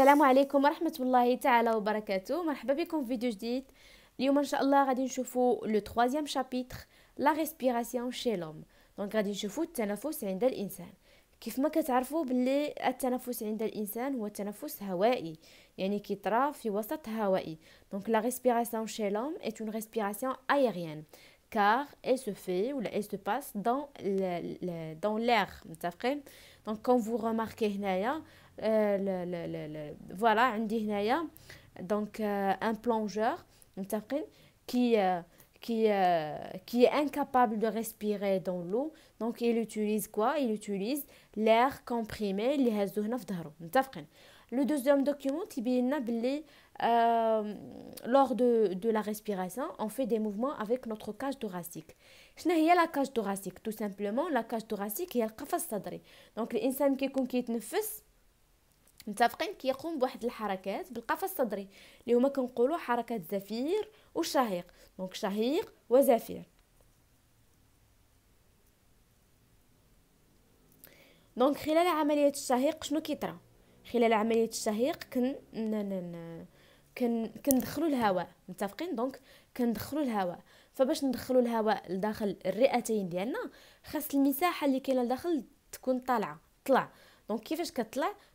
السلام عليكم ورحمة الله تعالى وبركاته مرحبا بكم في فيديو جديد اليوم ان شاء الله غادي نشوفو لو تخوازيام شابيتر لا ريسبيراسيون شي لوم دونك غادي نشوفو التنفس عند الانسان كيف ما كتعرفوا باللي التنفس عند الانسان هو تنفس هوائي يعني كيطرا في وسط هوائي دونك لا ريسبيراسيون شي لوم ايت اون ريسبيراسيون ايريان car elle se fait ou elle se passe dans le, dans l'air دونك كون فو remarquez هنايا Euh, voilà, un هنايا donc euh, un plongeur, qui, euh, qui est incapable de respirer dans l'eau. Donc, il utilise quoi Il utilise l'air comprimé, Le deuxième document, blli lors de, la respiration, on fait des mouvements avec notre cage thoracique. y rien la cage thoracique Tout simplement, la cage thoracique la cage thoracique Donc, الإنسان كيكون متفقين كيقوم بواحد الحركات بالقفص الصدري اللي هما كنقولوا حركات زفير وشهيق دونك شهيق وزفير دونك خلال عمليه الشهيق شنو كيطرى خلال عمليه الشهيق كن كن كندخلوا الهواء متفقين دونك كندخلوا الهواء فباش ندخلوا الهواء لداخل الرئتين ديالنا خاص المساحه اللي كاينه لداخل تكون طالعه طلع دونك كيفاش كطلع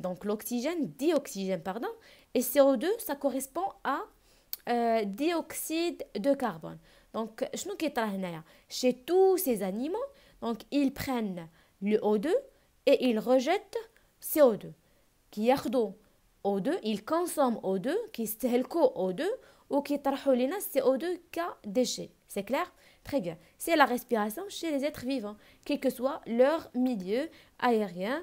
donc l'oxygène, dioxygène, pardon, et CO2, ça correspond à euh, dioxyde de carbone. Donc, chez tous ces animaux, donc, ils prennent le O2 et ils rejettent CO2. Qui O2, ils consomment O2, qui est o 2 ou qui est CO2 qu'à déchet. C'est clair Très bien. C'est la respiration chez les êtres vivants, quel que soit leur milieu aérien,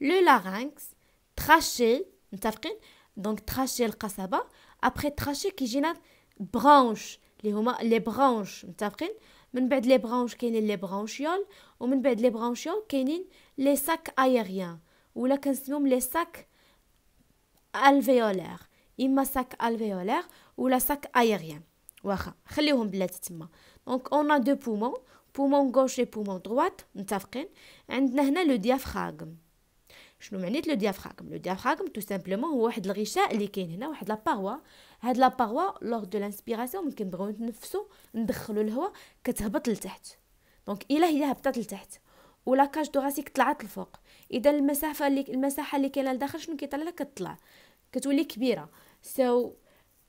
le larynx, traché, donc trachée le kasaba, après trachée qui génère branches, les, les branches, les branches, les branchioles, ou les branchioles, les sacs aériens, ou la les sacs alvéolaires, Les sacs alvéolaires ou la sac aérien. Donc on a deux poumons, poumon gauche et poumon droite, et avons le diaphragme. شنو معنيت لو ديافراغم لو ديافراغم تو سامبلومون هو واحد الغشاء اللي كاين هنا واحد لاباروا هاد لاباروا لوغ دو لانسبيراسيون ممكن نبغيو نتنفسو ندخلو الهواء كتهبط لتحت دونك الا هي هبطت لتحت ولا كاج دوراسيك طلعت الفوق اذا المسافه اللي المساحه اللي كاينه لداخل شنو كيطلع لك كتطلع كتولي كبيره سو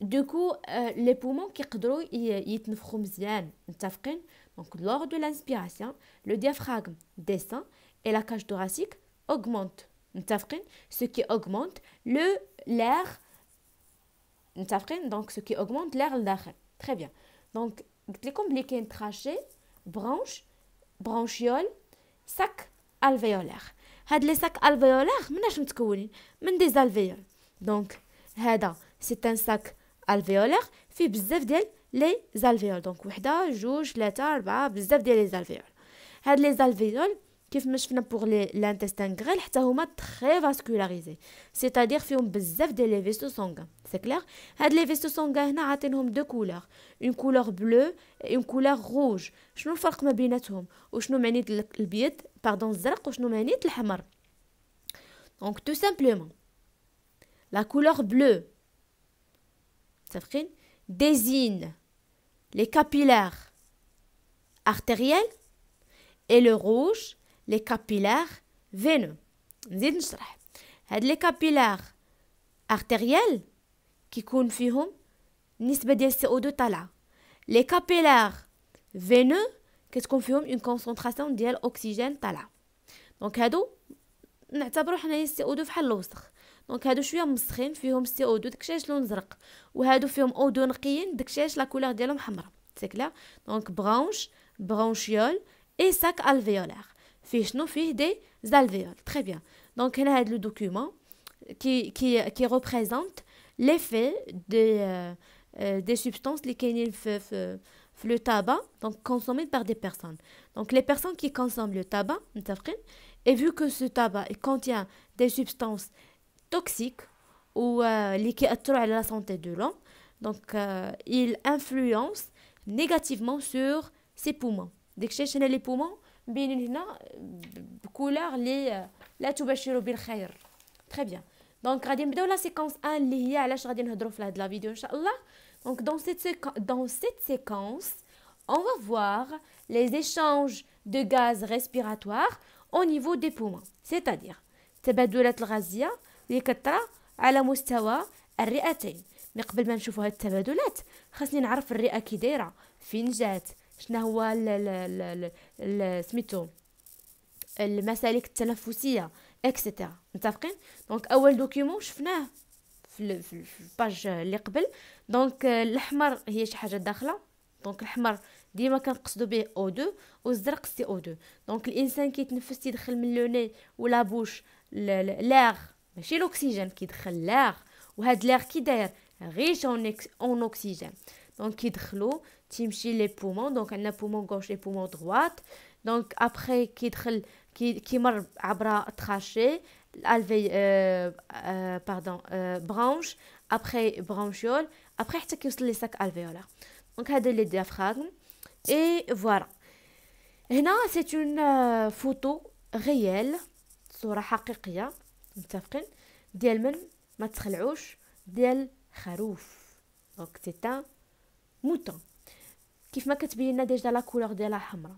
دوكو آه، لي بومون كيقدروا يتنفخوا مزيان متفقين دونك لوغ دو لانسبيراسيون لو ديافراغم ديسان اي لا كاج دوراسيك اوغمونت ce qui augmente le l'air donc ce qui augmente l'air d'après très bien donc les un trachet branche branchiole sac alvéolaire had les sacs alvéolaires مناش متكونين من des alvéoles donc c'est un sac alvéolaire فيه بزاف les alvéoles donc وحده جوج ثلاثه اربعه بزاف ديال les alvéoles had les alvéoles comme on a vu pour l'intestin grêle, il a tout très vascularisé, c'est-à-dire qu'il y a beaucoup de vaisseaux sanguins. C'est clair Had les vaisseaux sanguins là, deux couleurs, une couleur bleue et une couleur rouge. Je ce que le فرق ما Je Et qu'est-ce que le blanc, pardon, le bleu, qu'est-ce que le rouge Donc tout simplement la couleur bleue désigne les capillaires artériels et le rouge لي كابيلار فينو نزيد نشرح هاد لي كابيلار ارتيريال كيكون فيهم النسبه ديال سي او 2 طالعه لي كابيلار فينو كتكون فيهم اون كونسونطراسيون ديال اكسجين طالعه دونك هادو نعتبروا حنايا السي او 2 فحال الوسخ دونك هادو شويه مسخين فيهم سي او 2 داكشي علاش لون زرق وهادو فيهم او 2 نقيين داكشي علاش لا كولور ديالهم حمراء سي دونك برونش برونشيول اي ساك الفيولير فيه شنو des alvéoles très bien donc y a le document qui qui représente l'effet des euh, euh, des substances qui sont le tabac donc consommé par des personnes donc les personnes qui consomment le tabac et vu que ce tabac contient des substances toxiques ou euh, qui qui à la santé de l'homme donc il influence négativement sur ses poumons dès que les poumons بين هنا بكولور لي لا تبشر بالخير تري بيان دونك غادي نبداو لا سيكونس 1 اللي هي علاش غادي نهضروا في هاد لا فيديو ان شاء الله دونك دون سيت دون سيت سيكونس اون va voir les échanges de gaz respiratoire au niveau des poumons c'est-à-dire تبادلات الغازيه اللي كثر على مستوى الرئتين من قبل ما نشوفوا هاد التبادلات خاصني نعرف الرئه كي دايره فين جات شنو هو ال ال ال سميتو المسالك التنفسيه اكسترا متفقين دونك اول دوكيومون شفناه في الباج اللي قبل دونك الاحمر هي شي حاجه داخله دونك الاحمر ديما كنقصدو به او 2 والزرق سي او 2 دونك الانسان كيتنفس تيدخل من لوني ولا بوش لاغ ماشي الاكسجين كيدخل لاغ وهاد لاغ كي داير غير اون اون اكسجين دونك كيدخلو les poumons donc elle a le poumon gauche et le poumon droite donc après qui qui qui marque trachée pardon euh, branche après bronchial après attaque aussi les sacs alvéolaires donc elle a le diaphragme et voilà. c'est une euh, photo réelle sur c'est un mouton كيف ما كتبين لنا ديجا لا كولور ديالها حمراء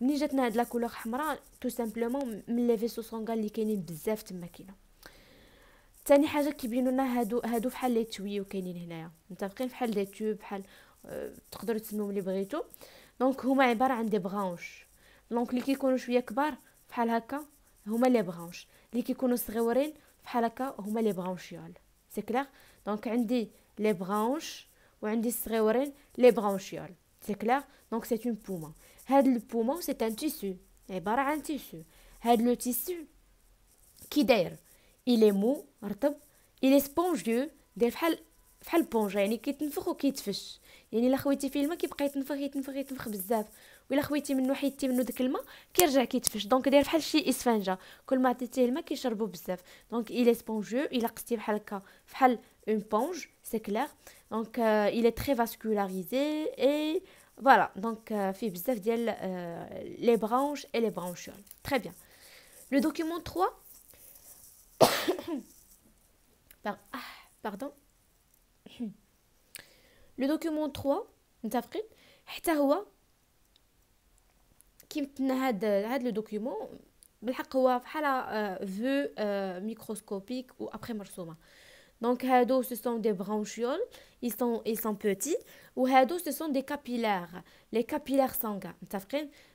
ملي جاتنا هاد لا كولور حمراء تو سامبلومون من لي فيسو سونغال اللي كاينين بزاف تما كاينه ثاني حاجه كيبينوا لنا هادو هادو بحال لي تويو كاينين هنايا متفقين بحال آه، لي توب بحال أه تقدروا تسموهم اللي بغيتو دونك هما عباره عن دي برانش دونك اللي كيكونوا شويه كبار بحال هكا هما لي برانش اللي كيكونوا صغيورين بحال هكا هما لي بغانشيول سي كلير دونك عندي لي برانش وعندي الصغيورين لي بغانشيول C'est clair Donc c'est une poumon. هاد البوما سي ان تيسو عبارة عن تيسو هاد لو تيسو كي داير إلي مو رطب إلي سبونجيو داير فحال فحال البونجا يعني كيتنفخ وكيتفش يعني الا خويتي فيه الماء كيبقى يتنفخ يتنفخ يتنفخ بزاف ولا خويتي منو حيدتي منو داك الماء كيرجع كيتفش دونك داير بحال شي اسفنجه كل ما عطيتيه الماء كيشربو بزاف دونك الى سبونجيو الا قستيه بحال هكا بحال une ponge, c'est clair. Donc, euh, il est très vascularisé et voilà. Donc, fait euh, des euh, les branches et les branchioles. Très bien. Le document 3. Ah, pardon. Le document 3, متفقين حتى document كي متنا qui document? Le vue microscopique ou vue microscopique ou après donc, hado, ce sont des branchioles, ils sont, ils sont petits. Ou hado, ce sont des capillaires, les capillaires sanguins.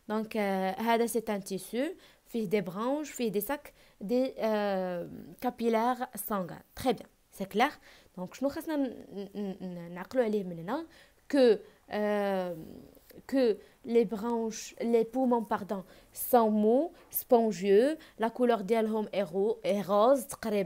Donc, euh, hado, c'est un tissu, fait des branches, fait des sacs, des euh, capillaires sanguins. Très bien, c'est clair. Donc, je nous vous que, euh, que les branches, les poumons, pardon, sont mous, spongieux, la couleur d'elles est rose, très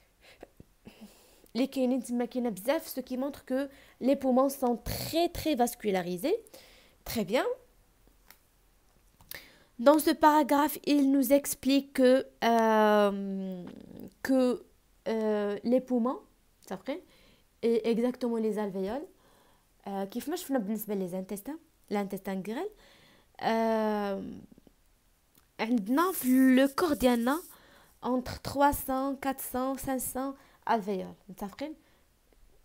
les bzaf, ce qui montre que les poumons sont très très vascularisés. Très bien. Dans ce paragraphe, il nous explique que, euh, euh, les poumons, ça fait et exactement les alvéoles, euh, qui font شفنا بالنسبه les intestins, l'intestin l'intestin le في le entre 300 400 500 الفيول متفقين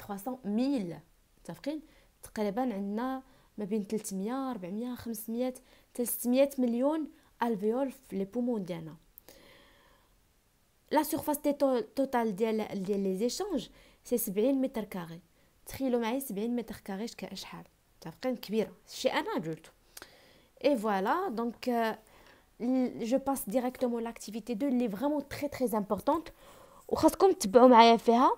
300 ميل متفقين تقريبا عندنا ما بين 300 400 500 300 مليون الفيول في لي بومون ديالنا لا سيرفاس توتال ديال ديال لي زيشانج سي 70 متر كاري تخيلوا معايا 70 متر كاري شحال متفقين كبيره شي ان ادولت اي فوالا دونك je passe directement à l'activité 2 elle est vraiment très très importante وخاصكم تتبعوا معايا فيها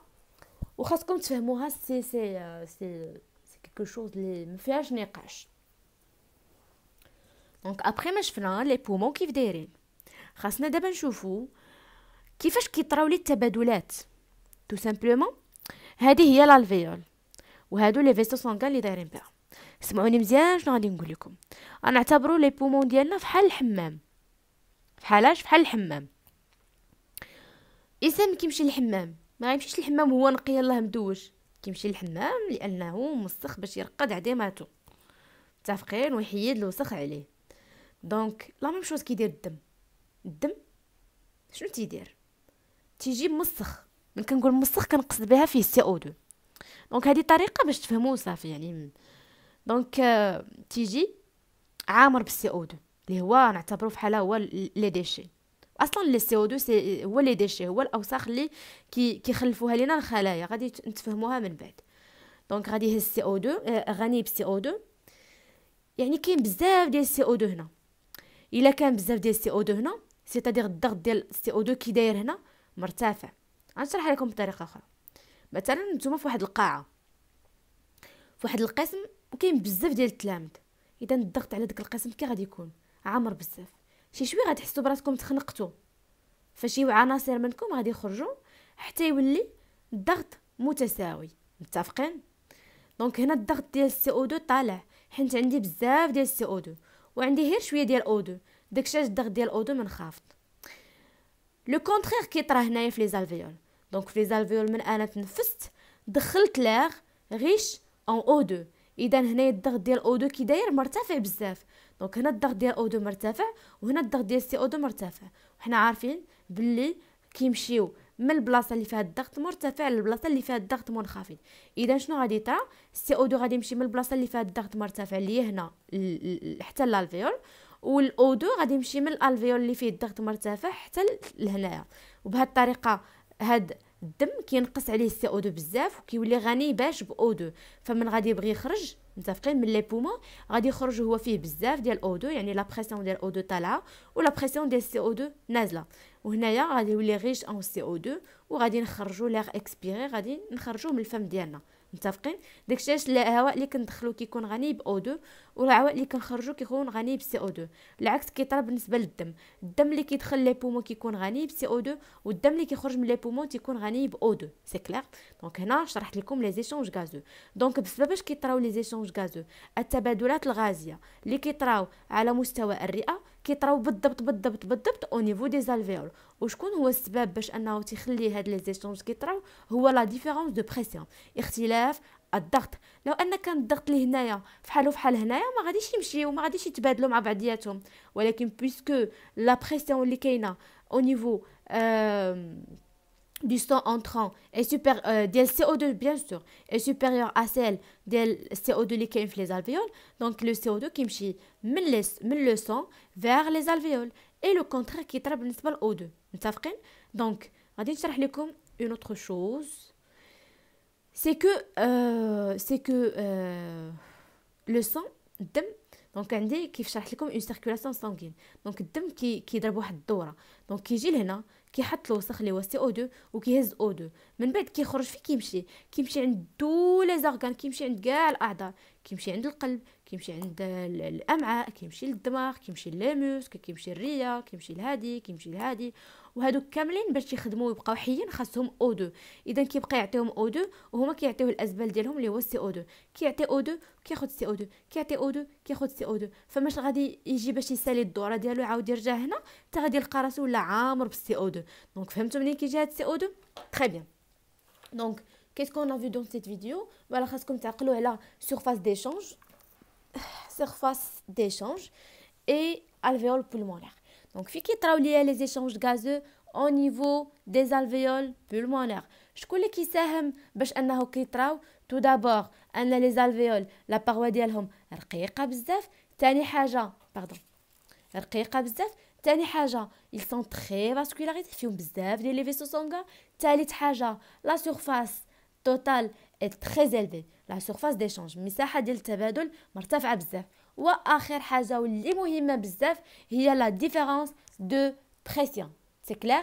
وخاصكم تفهموها سي سي سي سي كيكو شوز لي ما فيهاش نقاش دونك ابري ما شفنا لي بومون كيف دايرين خاصنا دابا نشوفوا كيفاش كيطراو لي التبادلات تو سامبلومون هذه هي لالفيول وهادو لي فيستو سونغال لي دايرين بها سمعوني مزيان شنو غادي نقول لكم غنعتبروا لي بومون ديالنا فحال الحمام فحالاش فحال الحمام انسان كيمشي للحمام ما يمشيش للحمام هو نقي الله مدوش كيمشي للحمام لانه مسخ باش يرقد عديماتو متفقين ويحيد الوسخ عليه دونك لا ميم شوز كيدير الدم الدم شنو تيدير تيجي مسخ من كنقول مسخ كنقصد بها فيه سي او دو دونك هذه طريقه باش تفهموا صافي يعني دونك آه، تيجي عامر بالسي او دو اللي هو نعتبروه بحال هو لي ديشي اصلا لي سي او 2 هو لي ديشي هو الاوساخ اللي كي كيخلفوها لينا الخلايا غادي نتفهموها من بعد دونك غادي يهز سي او 2 غني بسي او 2 يعني كاين بزاف ديال سي او 2 هنا الا كان بزاف ديال سي او 2 هنا سيتادير الضغط ديال سي او 2 كي داير هنا مرتفع غنشرح لكم بطريقه اخرى مثلا نتوما في واحد القاعه في واحد القسم وكاين بزاف ديال التلامذ اذا الضغط على داك القسم كي غادي يكون عامر بزاف شي شويه غتحسوا براسكم تخنقتوا فشي عناصر منكم غادي يخرجوا حتى يولي الضغط متساوي متفقين دونك هنا الضغط ديال السي او 2 طالع حيت عندي بزاف ديال السي او 2 وعندي غير شويه ديال او 2 داكشي الضغط ديال او 2 منخفض لو كونترير كيطرا هنايا في لي زالفيول دونك في لي من انا تنفست دخلت لاغ غيش اون او 2 اذا هنايا الضغط ديال او 2 كي داير مرتفع بزاف دونك هنا الضغط ديال او دو مرتفع وهنا الضغط ديال سي او دو مرتفع وحنا عارفين باللي كيمشيو من البلاصه اللي فيها الضغط مرتفع للبلاصه اللي فيها الضغط منخفض اذا شنو غادي يطرا سي او دو غادي يمشي من البلاصه اللي فيها الضغط مرتفع اللي هنا حتى لالفيول والاودو غادي يمشي من الالفيول اللي فيه الضغط مرتفع حتى لهنايا وبهذه الطريقه هاد الدم كينقص عليه السي او 2 بزاف وكيولي غني باش باو 2 فمن غادي يبغي يخرج متفقين من لي بومون غادي يخرج هو فيه بزاف ديال او 2 يعني لا بريسيون ديال او 2 طالعه ولا بريسيون ديال سي او 2 نازله وهنايا غادي يولي ريش اون سي او 2 وغادي نخرجوا ليغ اكسبيري غادي نخرجوه من الفم ديالنا متفقين داكشي علاش الهواء اللي كندخلو كيكون غني ب او 2 والهواء اللي كنخرجو كيكون غني ب سي او 2 العكس كيطرا بالنسبه للدم الدم اللي كيدخل لي بومون كيكون غني ب سي او 2 والدم اللي كيخرج من لي بومون تيكون غني ب او 2 سي كلير دونك هنا شرحت لكم لي زيشونج غازو دونك بسبب باش كيطراو لي زيشونج غازو التبادلات الغازيه اللي كيطراو على مستوى الرئه كيطراو بالضبط بالضبط بالضبط او نيفو دي زالفيول وشكون هو السبب باش انه تيخلي هاد لي زيشونج كيطراو هو لا ديفيرونس دو بريسيون اختلاف الضغط لو ان كان الضغط اللي هنايا فحال وفحال هنايا ما غاديش يمشي وما غاديش يتبادلوا مع بعضياتهم ولكن بيسكو لا بريسيون اللي كاينه او نيفو آه du sang entrant est supérieur euh, CO2 bien sûr est supérieure à celle del CO2 qui كاين les alvéoles donc le CO2 qui مشي من le sang vers les alvéoles et le contraire qui طرا principal O2 donc غادي une autre chose c'est que euh, c'est que euh, le sang donc دونك عندي كيف شرحت لكم اون سيركولاسيون سانغين دونك donc كي كيضرب واحد الدوره كيحط له وسخ لي سي او 2 وكيهز او 2 من بعد كيخرج فيه كيمشي كيمشي عند تو لي زارغان كيمشي عند كاع الاعضاء كيمشي عند القلب كيمشي عند الامعاء كيمشي للدماغ كيمشي للموسك كيمشي للريا كيمشي لهادي كيمشي لهادي وهادوك كاملين باش يخدموا ويبقاو حيين خاصهم او 2 اذا كيبقى يعطيهم او 2 وهما كيعطيوه الازبال ديالهم اللي هو السي او 2 كيعطي او 2 كياخذ سي او 2 كيعطي او 2 كياخذ سي او 2 فماش غادي يجي باش يسالي الدوره ديالو يعاود يرجع هنا حتى غادي يلقى راسو ولا عامر بالسي او 2 دونك فهمتوا منين كيجي هاد السي او 2 تري بيان دونك كيسكون كون دون سيت فيديو ولا خاصكم تعقلوا على سيرفاس ديشانج surface d'échange et alvéoles pulmonaires. Donc, fi qui traulier les échanges gazeux au niveau des alvéoles pulmonaires. Je connais qui s'aim, bach en a tout d'abord, en les alvéoles, la paroi d'elhom, est bzaf, tani haja, pardon, bzaf, ils sont très vascularisés, fi un bzaf, les vaisseaux sanguins, la surface totale تري زيلفي لا سيرفاس ديشانج المساحه ديال التبادل مرتفعه بزاف واخر حاجه واللي مهمه بزاف هي لا ديفيرونس دو بريسيون سي كلير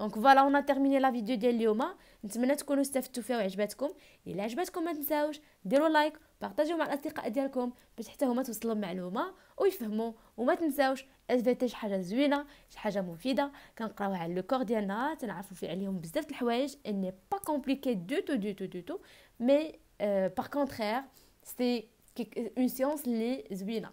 دونك فوالا اون تيرميني لا فيديو ديال اليوم نتمنى تكونوا استفدتوا فيها وعجبتكم الا عجبتكم ما تنساوش ديروا لايك بارطاجيو مع الاصدقاء ديالكم باش حتى هما توصل المعلومه ويفهموا وما تنساوش اثبتي شي حاجه زوينه شي حاجه مفيده كنقراوها على لو كور ديالنا تنعرفوا فيه عليهم بزاف د الحوايج اني با كومبليكي دو تو دو تو دو تو Mais euh, par contraire, c'était une séance les on vidéo,